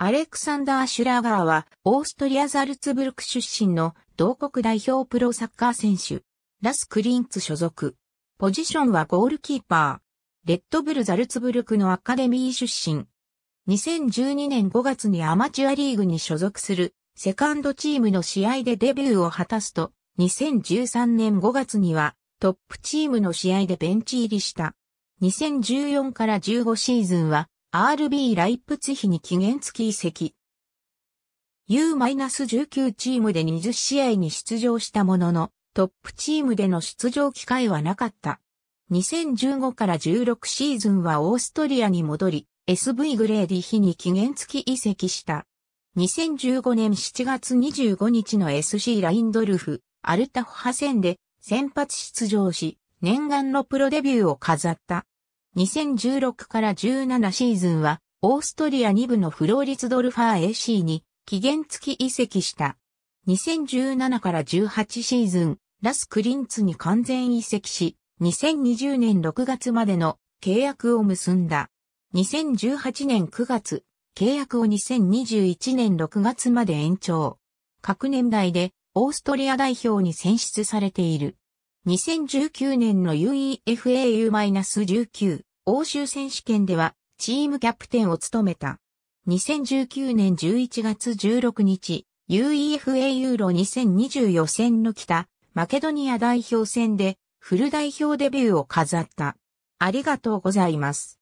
アレクサンダー・シュラガーは、オーストリア・ザルツブルク出身の同国代表プロサッカー選手。ラス・クリンツ所属。ポジションはゴールキーパー。レッドブル・ザルツブルクのアカデミー出身。2012年5月にアマチュアリーグに所属するセカンドチームの試合でデビューを果たすと、2013年5月にはトップチームの試合でベンチ入りした。2014から15シーズンは RB ライプツヒに期限付き移籍。U-19 チームで20試合に出場したものの、トップチームでの出場機会はなかった。2015から16シーズンはオーストリアに戻り、SV グレーディヒに期限付き移籍した。2015年7月25日の SC ラインドルフ、アルタフハ戦で先発出場し、念願のプロデビューを飾った。2016から17シーズンは、オーストリア2部のフローリツドルファー AC に期限付き移籍した。2017から18シーズン、ラス・クリンツに完全移籍し、2020年6月までの契約を結んだ。2018年9月、契約を2021年6月まで延長。各年代でオーストリア代表に選出されている。2019年の UEFA U-19 欧州選手権ではチームキャプテンを務めた。2019年11月16日、UEFA ユーロ2020予選の北、マケドニア代表戦でフル代表デビューを飾った。ありがとうございます。